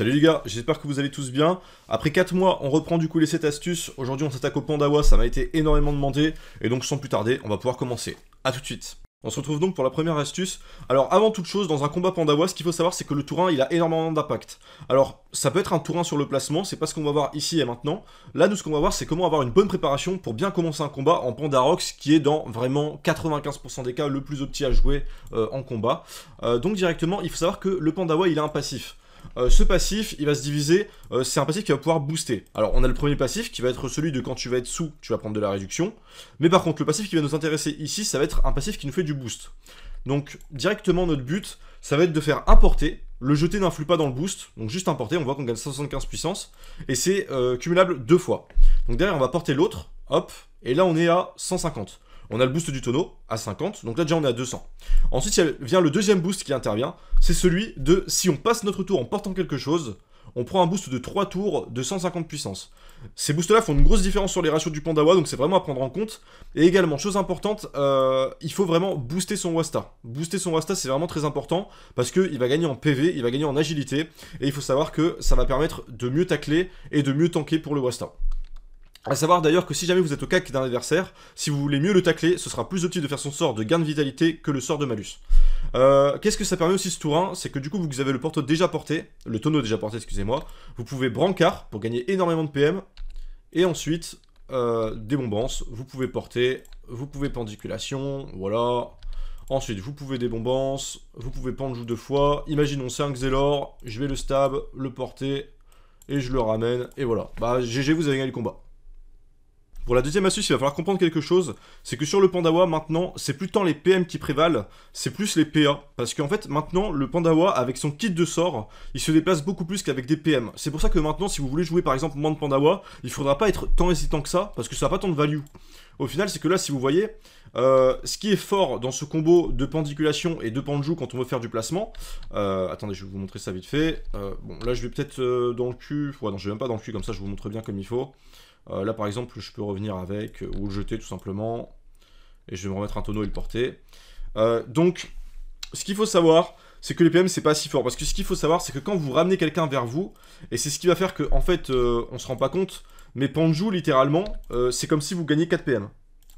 Salut les gars, j'espère que vous allez tous bien. Après 4 mois, on reprend du coup les 7 astuces. Aujourd'hui, on s'attaque au Pandawa, ça m'a été énormément demandé. Et donc, sans plus tarder, on va pouvoir commencer. A tout de suite. On se retrouve donc pour la première astuce. Alors avant toute chose, dans un combat Pandawa, ce qu'il faut savoir c'est que le tour 1 il a énormément d'impact. Alors ça peut être un tour 1 sur le placement, c'est pas ce qu'on va voir ici et maintenant. Là nous ce qu'on va voir c'est comment avoir une bonne préparation pour bien commencer un combat en Pandarox qui est dans vraiment 95% des cas le plus opti à jouer euh, en combat. Euh, donc directement il faut savoir que le Pandawa il a un passif. Euh, ce passif, il va se diviser, euh, c'est un passif qui va pouvoir booster. Alors, on a le premier passif qui va être celui de quand tu vas être sous, tu vas prendre de la réduction. Mais par contre, le passif qui va nous intéresser ici, ça va être un passif qui nous fait du boost. Donc, directement, notre but, ça va être de faire importer. Le jeter n'influe pas dans le boost, donc juste importer, on voit qu'on gagne 175 puissance, et c'est euh, cumulable deux fois. Donc derrière, on va porter l'autre, hop, et là on est à 150 on a le boost du tonneau à 50, donc là déjà on est à 200. Ensuite vient le deuxième boost qui intervient, c'est celui de si on passe notre tour en portant quelque chose, on prend un boost de 3 tours de 150 puissance. Ces boosts là font une grosse différence sur les ratios du Pandawa, donc c'est vraiment à prendre en compte. Et également, chose importante, euh, il faut vraiment booster son Wasta. Booster son Wasta c'est vraiment très important, parce qu'il va gagner en PV, il va gagner en agilité, et il faut savoir que ça va permettre de mieux tacler et de mieux tanker pour le Wasta. A savoir d'ailleurs que si jamais vous êtes au cac d'un adversaire, si vous voulez mieux le tacler, ce sera plus utile de faire son sort de gain de vitalité que le sort de malus. Euh, qu'est-ce que ça permet aussi ce tour 1 C'est que du coup vous avez le porteau déjà porté, le tonneau déjà porté excusez-moi, vous pouvez brancard pour gagner énormément de PM, et ensuite euh, débombance, vous pouvez porter, vous pouvez pendiculation, voilà. Ensuite vous pouvez débombance, vous pouvez joue deux fois, imaginons 5 Zélor, je vais le stab, le porter, et je le ramène, et voilà. Bah GG vous avez gagné le combat. Pour la deuxième astuce, il va falloir comprendre quelque chose, c'est que sur le Pandawa, maintenant, c'est plus tant les PM qui prévalent, c'est plus les PA. Parce qu'en fait, maintenant, le Pandawa, avec son kit de sort, il se déplace beaucoup plus qu'avec des PM. C'est pour ça que maintenant, si vous voulez jouer par exemple moins de Pandawa, il faudra pas être tant hésitant que ça, parce que ça n'a pas tant de value au final, c'est que là, si vous voyez, euh, ce qui est fort dans ce combo de pendiculation et de panjou quand on veut faire du placement, euh, attendez, je vais vous montrer ça vite fait. Euh, bon, là, je vais peut-être dans le cul. Ouais, non, je vais même pas dans le cul, comme ça, je vous montre bien comme il faut. là, par exemple, je peux revenir avec ou le jeter tout simplement. Et je vais me remettre un tonneau et le porter. donc, ce qu'il faut savoir, c'est que les PM c'est pas si fort parce que ce qu'il faut savoir c'est que quand vous ramenez quelqu'un vers vous et c'est ce qui va faire que en fait on se rend pas compte mais Panju, littéralement, euh, c'est comme si vous gagnez 4 PM.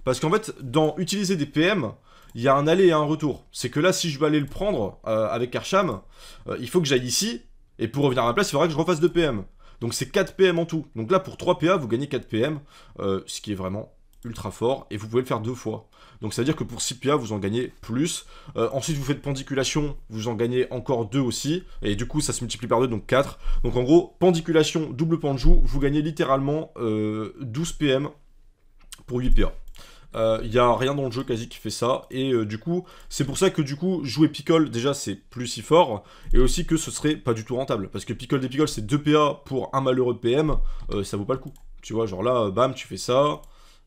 Parce qu'en fait, dans utiliser des PM, il y a un aller et un retour. C'est que là, si je vais aller le prendre euh, avec Archam, euh, il faut que j'aille ici, et pour revenir à ma place, il faudra que je refasse 2 PM. Donc c'est 4 PM en tout. Donc là, pour 3 PA, vous gagnez 4 PM, ce qui est vraiment ultra fort, et vous pouvez le faire deux fois. Donc ça veut dire que pour 6 PA, vous en gagnez plus. Euh, ensuite, vous faites pendiculation, vous en gagnez encore deux aussi, et du coup, ça se multiplie par deux, donc 4. Donc en gros, pendiculation, double panjou, vous gagnez littéralement 12 euh, PM pour 8 PA. Il y n'y a rien dans le jeu quasi qui fait ça. Et euh, du coup, c'est pour ça que du coup, jouer picole déjà, c'est plus si fort. Et aussi que ce serait pas du tout rentable. Parce que picole des Pickles, c'est 2 PA pour un malheureux PM. ça vaut pas le coup. Tu vois, genre là, bam, tu fais ça.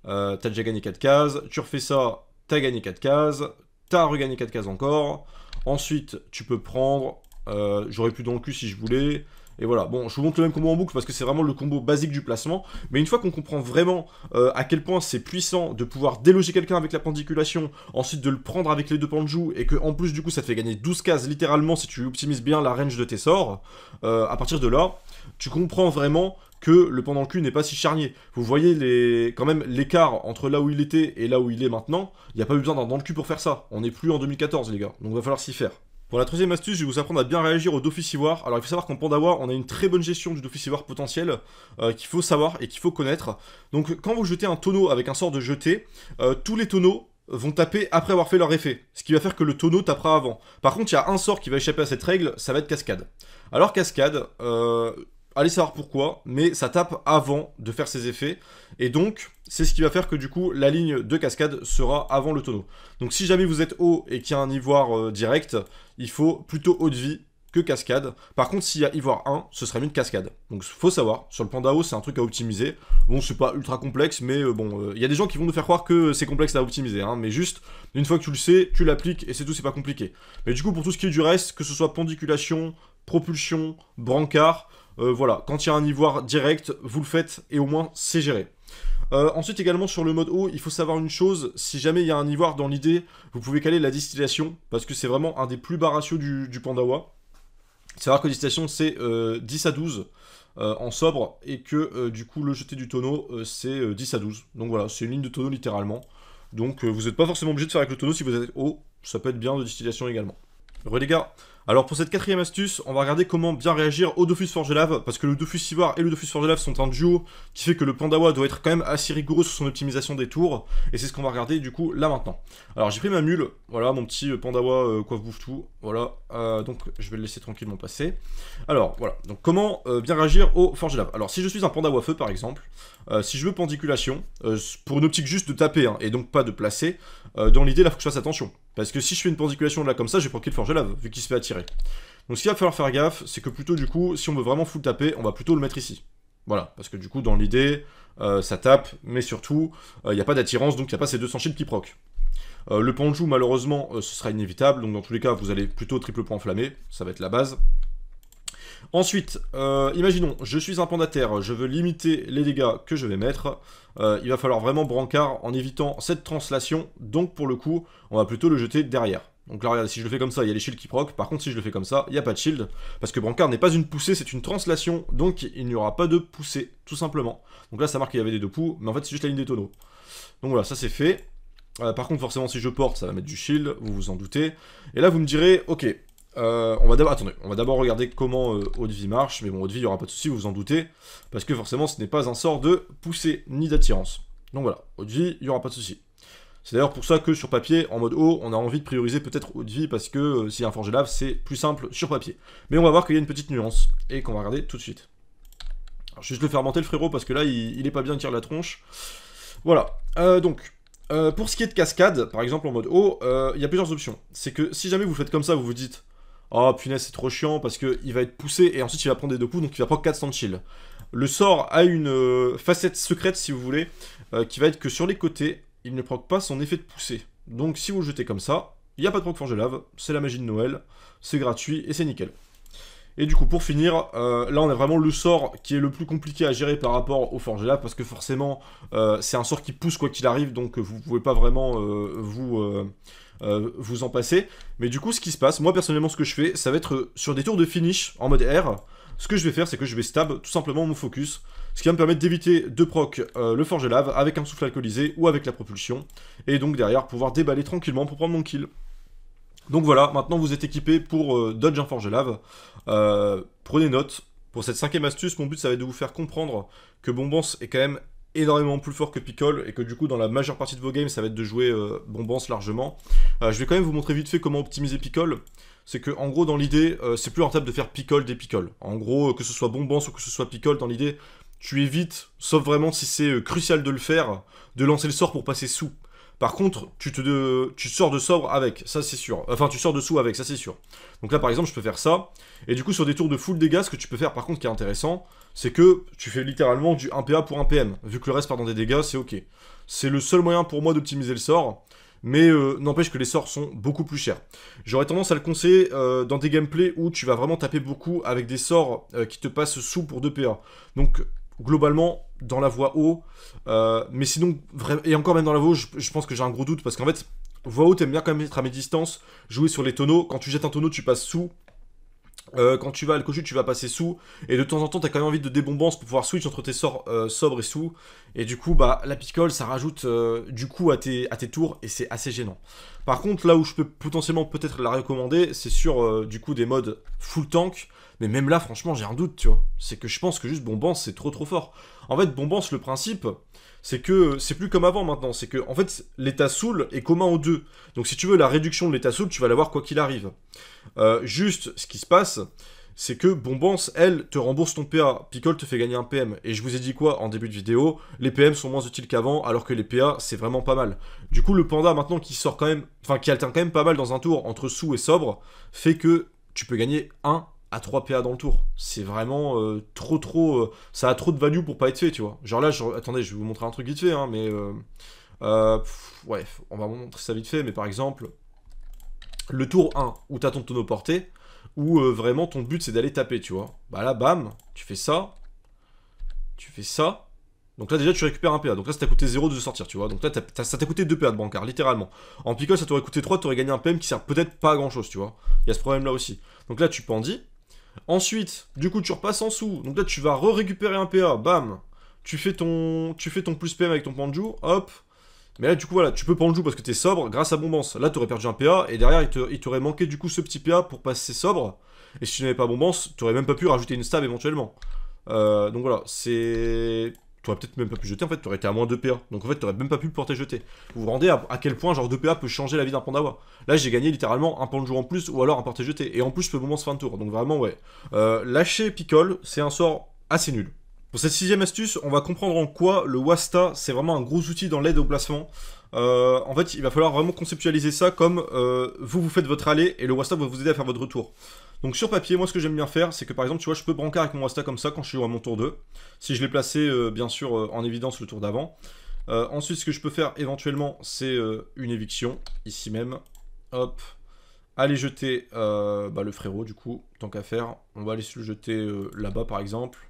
Euh, t'as déjà gagné 4 cases, tu refais ça, t'as gagné 4 cases, t'as regagné 4 cases encore. Ensuite, tu peux prendre, euh, j'aurais pu dans le cul si je voulais, et voilà, bon, je vous montre le même combo en boucle parce que c'est vraiment le combo basique du placement. Mais une fois qu'on comprend vraiment euh, à quel point c'est puissant de pouvoir déloger quelqu'un avec la pendiculation, ensuite de le prendre avec les deux pans et que en plus du coup ça te fait gagner 12 cases littéralement si tu optimises bien la range de tes sorts, à partir de là, tu comprends vraiment que le pendant cul n'est pas si charnier. Vous voyez les, quand même l'écart entre là où il était et là où il est maintenant. Il n'y a pas eu besoin d'un dans le cul pour faire ça. On n'est plus en 2014, les gars. Donc il va falloir s'y faire. Pour la troisième astuce, je vais vous apprendre à bien réagir au dofus voir. Alors il faut savoir qu'en Pandawa, on a une très bonne gestion du dofus potentiel euh, qu'il faut savoir et qu'il faut connaître. Donc quand vous jetez un tonneau avec un sort de jeté, euh, tous les tonneaux vont taper après avoir fait leur effet, ce qui va faire que le tonneau tapera avant. Par contre, il y a un sort qui va échapper à cette règle, ça va être Cascade. Alors Cascade, euh, allez savoir pourquoi, mais ça tape avant de faire ses effets, et donc c'est ce qui va faire que du coup la ligne de cascade sera avant le tonneau. Donc si jamais vous êtes haut et qu'il y a un ivoire euh, direct, il faut plutôt haut de vie que cascade. Par contre, s'il y a Ivoire 1, ce serait mieux de cascade. Donc faut savoir, sur le panda haut c'est un truc à optimiser. Bon, c'est pas ultra complexe, mais euh, bon, euh, il y a des gens qui vont nous faire croire que c'est complexe à optimiser, hein, mais juste, une fois que tu le sais, tu l'appliques et c'est tout, c'est pas compliqué. Mais du coup, pour tout ce qui est du reste, que ce soit pendiculation, propulsion, brancard. Euh, voilà, quand il y a un ivoire direct, vous le faites et au moins c'est géré. Euh, ensuite également sur le mode haut il faut savoir une chose, si jamais il y a un ivoire dans l'idée, vous pouvez caler la distillation, parce que c'est vraiment un des plus bas ratios du, du Pandawa. Savoir que distillation c'est 10 euh, à 12 en sobre, et que du coup le jeté du tonneau c'est 10 à 12. Donc voilà, c'est une ligne de tonneau littéralement. Donc vous n'êtes pas forcément obligé de faire avec le tonneau si vous êtes haut ça peut être bien de distillation également les gars, alors pour cette quatrième astuce, on va regarder comment bien réagir au Dofus Lave, parce que le Dofus Ivoire et le Dofus Lave sont un duo qui fait que le Pandawa doit être quand même assez rigoureux sur son optimisation des tours, et c'est ce qu'on va regarder du coup là maintenant. Alors j'ai pris ma mule, voilà mon petit euh, Pandawa euh, coiffe bouffe tout, voilà, euh, donc je vais le laisser tranquillement passer. Alors voilà, donc comment bien réagir au Forgelave Alors si je suis un Pandawa feu par exemple, si je veux pendiculation, pour une optique juste de taper, hein, et donc pas de placer, dans l'idée là faut que je fasse attention. Parce que si je fais une pendiculation là comme ça, je vais forge Killforge Lave, vu qu'il se fait attirer. Donc ce qu'il va falloir faire gaffe, c'est que plutôt du coup, si on veut vraiment full taper, on va plutôt le mettre ici. Voilà, parce que du coup, dans l'idée, euh, ça tape, mais surtout, euh, il n'y a pas d'attirance, donc il n'y a pas ces 200 chips qui proc. Euh, le Panju, malheureusement, ce sera inévitable, donc dans tous les cas, vous allez plutôt triple point enflammé, ça va être la base. Ensuite, euh, imaginons, je suis un pandataire, je veux limiter les dégâts que je vais mettre. Euh, il va falloir vraiment brancard en évitant cette translation. Donc pour le coup, on va plutôt le jeter derrière. Donc là, regardez, si je le fais comme ça, il y a les shields qui proc. Par contre, si je le fais comme ça, il n'y a pas de shield. Parce que brancard n'est pas une poussée, c'est une translation. Donc il n'y aura pas de poussée, tout simplement. Donc là, ça marque qu'il y avait des deux poux, mais en fait, c'est juste la ligne des tonneaux. Donc voilà, ça c'est fait. Euh, par contre, forcément, si je porte, ça va mettre du shield, vous vous en doutez. Et là, vous me direz, ok, euh, on va d'abord, attendez, on va d'abord regarder comment euh, haut de Vie marche, mais bon, de Vie, il n'y aura pas de souci, vous vous en doutez, parce que forcément, ce n'est pas un sort de poussée ni d'attirance. Donc voilà, de Vie, il n'y aura pas de souci. C'est d'ailleurs pour ça que sur papier, en mode haut, on a envie de prioriser peut-être de Vie, parce que euh, s'il y a un forgé lave, c'est plus simple sur papier. Mais on va voir qu'il y a une petite nuance, et qu'on va regarder tout de suite. je vais juste le faire monter le frérot, parce que là, il, n'est est pas bien, de tirer la tronche. Voilà, donc, pour ce qui est de cascade, par exemple en mode haut, il y a plusieurs options. C'est que si jamais vous faites comme ça, vous vous dites... Oh punaise, c'est trop chiant parce qu'il va être poussé et ensuite il va prendre des deux coups, donc il va prendre 400 de Le sort a une euh, facette secrète, si vous voulez, euh, qui va être que sur les côtés, il ne prend pas son effet de poussée. Donc si vous le jetez comme ça, il n'y a pas de proc forge lave, c'est la magie de Noël, c'est gratuit et c'est nickel. Et du coup, pour finir, euh, là on a vraiment le sort qui est le plus compliqué à gérer par rapport au Lave, parce que forcément, euh, c'est un sort qui pousse quoi qu'il arrive, donc euh, vous ne pouvez pas vraiment vous, vous en passer. Mais du coup, ce qui se passe, moi personnellement, ce que je fais, ça va être sur des tours de finish en mode R. Ce que je vais faire, c'est que je vais stab tout simplement mon focus, ce qui va me permettre d'éviter de proc le Lave avec un souffle alcoolisé ou avec la propulsion, et donc derrière pouvoir déballer tranquillement pour prendre mon kill. Donc voilà, maintenant vous êtes équipé pour euh, Dodge un forge lave. Euh, prenez note. Pour cette cinquième astuce, mon but ça va être de vous faire comprendre que Bombance est quand même énormément plus fort que Picole et que du coup dans la majeure partie de vos games ça va être de jouer euh, Bombance largement. je vais quand même vous montrer vite fait comment optimiser Picole. C'est que en gros dans l'idée c'est plus rentable de faire Picole des Picole. En gros que ce soit Bombance ou que ce soit Picole dans l'idée tu évites, sauf vraiment si c'est crucial de le faire, de lancer le sort pour passer sous. Par contre, tu, te tu sors de sobre avec, ça c'est sûr. Enfin, tu sors sous avec, ça c'est sûr. Donc là, par exemple, je peux faire ça. Et du coup, sur des tours de full dégâts, ce que tu peux faire, par contre, qui est intéressant, c'est que tu fais littéralement du 1PA pour 1PM. Vu que le reste part dans des dégâts, c'est ok. C'est le seul moyen pour moi d'optimiser le sort. Mais euh, n'empêche que les sorts sont beaucoup plus chers. J'aurais tendance à le conseiller euh, dans des gameplays où tu vas vraiment taper beaucoup avec des sorts euh, qui te passent sous pour 2PA. Donc globalement dans la voix haut. Euh, mais sinon, et encore même dans la voix je, pense que j'ai un gros doute parce qu'en fait, voix haute, t'aimes bien quand même être à mes distances, jouer sur les tonneaux. Quand tu jettes un tonneau, tu passes sous. Euh, quand tu vas à cochu, tu vas passer sous, et de temps en temps, t'as quand même envie de débombance pour pouvoir switch entre tes sorts euh, sobres et sous, et du coup, bah, la picole, ça rajoute euh, du coup à tes, à tes tours, et c'est assez gênant. Par contre, là où je peux potentiellement peut-être la recommander, c'est sur du coup des modes full tank, mais même là, franchement, j'ai un doute, tu vois. C'est que je pense que juste bombance, c'est trop trop fort. En fait, bombance, le principe, c'est que c'est plus comme avant maintenant. C'est que, en fait, l'état soul est commun aux deux. Donc, si tu veux la réduction de l'état soul, tu vas l'avoir quoi qu'il arrive. Euh, juste, ce qui se passe, c'est que Bombance, elle, te rembourse ton PA. Picole te fait gagner un PM. Et je vous ai dit quoi en début de vidéo Les PM sont moins utiles qu'avant, alors que les PA, c'est vraiment pas mal. Du coup, le panda, maintenant, qui sort quand même, enfin, qui alterne quand même pas mal dans un tour entre sous et sobre, fait que tu peux gagner un à 3 PA dans le tour. C'est vraiment euh, trop, trop. Euh, ça a trop de value pour pas être fait, tu vois. Genre là, je, attendez, je vais vous montrer un truc vite fait, hein, mais. Euh, ouais, on va montrer ça vite fait, mais par exemple, le tour 1, où t'as ton tonneau porté, où vraiment ton but c'est d'aller taper, tu vois. Bah là, bam, tu fais ça. Tu fais ça. Donc là déjà tu récupères un PA, donc là ça t'a coûté 0 de sortir tu vois, donc là ça t'a coûté 2 PA de bancard, littéralement. En picole ça t'aurait coûté 3, t'aurais gagné un PM qui sert peut-être pas à grand chose tu vois, il y a ce problème là aussi. Donc là tu pendis, Ensuite, du coup, tu repasses en dessous. Donc là, tu vas re-récupérer un PA. Bam tu fais, ton, tu fais ton plus PM avec ton Panju. Hop mais là, du coup, voilà, tu peux Panju parce que t'es sobre grâce à Bombance. Là, t'aurais perdu un PA et derrière, il t'aurait manqué du coup ce petit PA pour passer sobre. Et si tu n'avais pas Bombance, t'aurais même pas pu rajouter une stab éventuellement. Euh, donc voilà, c'est t'aurais peut-être même pas pu jeter, en fait, t'aurais été à moins 2 PA. Donc en fait, t'aurais même pas pu porter jeter. Vous vous rendez à, quel point, genre, 2 PA peut changer la vie d'un Pandawa. Là, j'ai gagné littéralement un point de jour en plus, ou alors un porté jeté. Et en plus, je peux moment se fin de tour. Donc vraiment, ouais. Euh, lâcher Picole, c'est un sort assez nul. Pour cette sixième astuce, on va comprendre en quoi le Wasta, c'est vraiment un gros outil dans l'aide au placement. Euh, en fait, il va falloir vraiment conceptualiser ça comme euh, vous, vous faites votre aller et le Wasta va vous aider à faire votre retour. Donc sur papier, moi ce que j'aime bien faire, c'est que par exemple, tu vois, je peux brancard avec mon Wasta comme ça quand je suis à mon tour 2. Si je l'ai placé, euh, bien sûr, euh, en évidence le tour d'avant. Euh, ensuite, ce que je peux faire éventuellement, c'est une éviction, ici même. Hop. Aller jeter bah, le frérot, du coup, tant qu'à faire. On va aller le jeter là-bas, par exemple.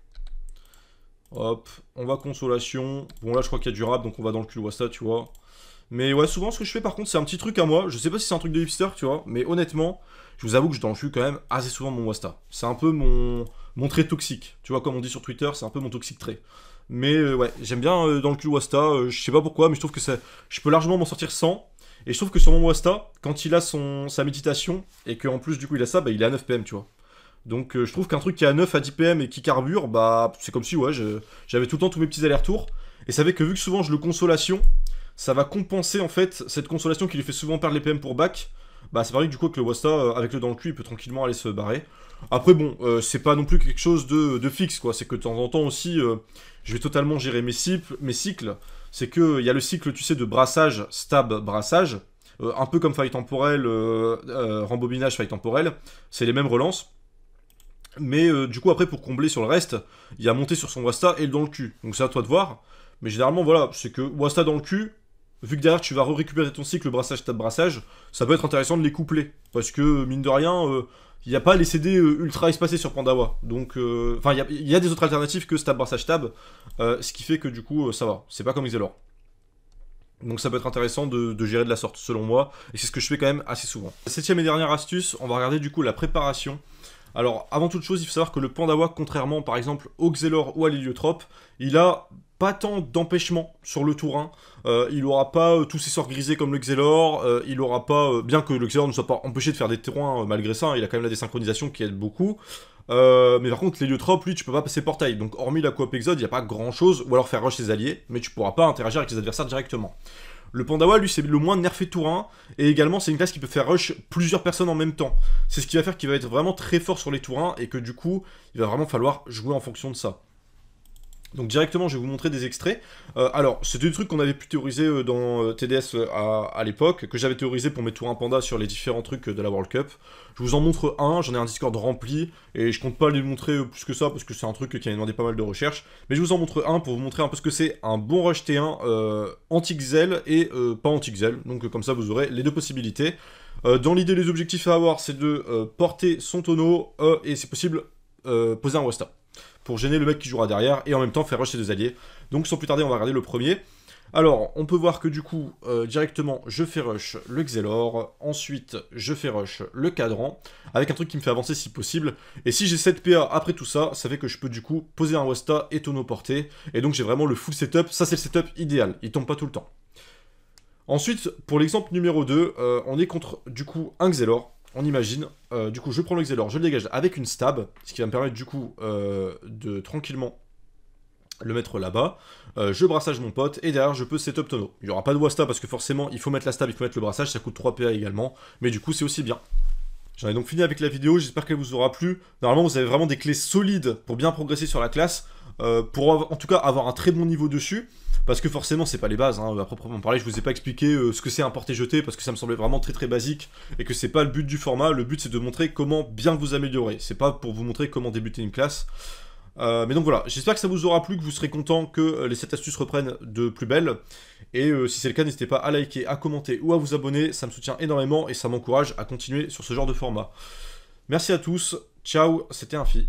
Hop. On va consolation. Bon, là, je crois qu'il y a du rap, donc on va dans le cul Wasta, tu vois. Mais ouais, souvent ce que je fais par contre, c'est un petit truc à moi. Je sais pas si c'est un truc de hipster, tu vois, mais honnêtement, je vous avoue que je suis quand même assez souvent mon wasta. C'est un peu mon, mon trait toxique. Tu vois, comme on dit sur Twitter, c'est un peu mon toxique trait. Mais euh, ouais, j'aime bien euh, dans le cul wasta. Euh, je sais pas pourquoi, mais je trouve que ça, je peux largement m'en sortir sans. Et je trouve que sur mon wasta, quand il a son, sa méditation et qu'en plus du coup il a ça, bah, il est à 9 pm, tu vois. Donc je trouve qu'un truc qui est à 9 à 10 pm et qui carbure, bah c'est comme si ouais, j'avais tout le temps tous mes petits allers-retours. Et ça que vu que souvent je le consolation, ça va compenser en fait cette consolation qui lui fait souvent perdre les PM pour back. Bah c'est pareil du coup que le Wasta, euh, avec le dans le cul, il peut tranquillement aller se barrer. Après bon, euh, c'est pas non plus quelque chose de, fixe quoi, c'est que de temps en temps aussi, euh, je vais totalement gérer mes, cycles. C'est que il y a le cycle, tu sais, de brassage, stab, brassage, un peu comme faille temporelle, rembobinage, faille temporelle, c'est les mêmes relances. Mais du coup après pour combler sur le reste, il y a monter sur son Wasta et le dans le cul. Donc c'est à toi de voir. Mais généralement voilà, c'est que Wasta dans le cul, vu que derrière tu vas récupérer ton cycle brassage tab brassage, ça peut être intéressant de les coupler. Parce que, mine de rien, il euh, n'y a pas les CD euh, ultra espacés sur Pandawa. Donc, euh, enfin, il y, a des autres alternatives que tab brassage tab, ce qui fait que du coup, ça va. C'est pas comme Xelor. Donc ça peut être intéressant de, de, gérer de la sorte, selon moi, et c'est ce que je fais quand même assez souvent. Septième et dernière astuce, on va regarder du coup la préparation alors, avant toute chose, il faut savoir que le Pandawa, contrairement par exemple au Xelor ou à l'Héliotrope, il a pas tant d'empêchements sur le tour euh, 1. il n'aura pas euh, tous ses sorts grisés comme le Xelor, euh, il aura pas, bien que le Xelor ne soit pas empêché de faire des terrains malgré ça, hein, il a quand même la désynchronisation qui aide beaucoup. mais par contre, l'héliotrope, lui, tu peux pas passer portail. Donc, hormis la coop exode, il n'y a pas grand chose. Ou alors faire rush ses alliés, mais tu pourras pas interagir avec les adversaires directement. Le Pandawa, lui, c'est le moins nerfé Tourin et également, c'est une classe qui peut faire rush plusieurs personnes en même temps. C'est ce qui va faire qu'il va être vraiment très fort sur les tourains, et que du coup, il va vraiment falloir jouer en fonction de ça. Donc directement, je vais vous montrer des extraits. Euh, alors, c'était des trucs qu'on avait pu théoriser euh, dans euh, TDS à, l'époque, que j'avais théorisé pour mes tours un panda sur les différents trucs de la World Cup. Je vous en montre un, j'en ai un Discord rempli, et je compte pas les montrer plus que ça, parce que c'est un truc qui a demandé pas mal de recherches. Mais je vous en montre un pour vous montrer un peu ce que c'est un bon rush T1 anti-Xel et pas anti-Xel. Donc comme ça, vous aurez les deux possibilités. dans l'idée, les objectifs à avoir, c'est de porter son tonneau et, si possible, poser un Wasta pour gêner le mec qui jouera derrière et en même temps faire rush ses deux alliés. Donc sans plus tarder, on va regarder le premier. Alors, on peut voir que du coup, euh, directement, je fais rush le Xelor, ensuite, je fais rush le cadran, avec un truc qui me fait avancer si possible, et si j'ai 7 PA après tout ça, ça fait que je peux du coup poser un Wasta et tonneau porté, et donc j'ai vraiment le full setup, ça c'est le setup idéal, il tombe pas tout le temps. Ensuite, pour l'exemple numéro 2, euh, on est contre du coup un Xelor, on imagine. Euh, du coup, je prends le je le dégage avec une stab, ce qui va me permettre du coup euh, de tranquillement le mettre là-bas. Euh, je brassage mon pote, et derrière, je peux setup tonneau. Il n'y aura pas de wasta, parce que forcément, il faut mettre la stab, il faut mettre le brassage, ça coûte 3 PA également, mais du coup, c'est aussi bien. J'en ai donc fini avec la vidéo, j'espère qu'elle vous aura plu. Normalement, vous avez vraiment des clés solides pour bien progresser sur la classe, pour en tout cas avoir un très bon niveau dessus parce que forcément c'est pas les bases, hein, à proprement parler, je vous ai pas expliqué euh, ce que c'est un porté-jeté, parce que ça me semblait vraiment très très basique, et que c'est pas le but du format, le but c'est de montrer comment bien vous améliorer, c'est pas pour vous montrer comment débuter une classe. Euh, mais donc voilà, j'espère que ça vous aura plu, que vous serez content que euh, les 7 astuces reprennent de plus belle. Et si c'est le cas, n'hésitez pas à liker, à commenter ou à vous abonner, ça me soutient énormément et ça m'encourage à continuer sur ce genre de format. Merci à tous, ciao, c'était Infi.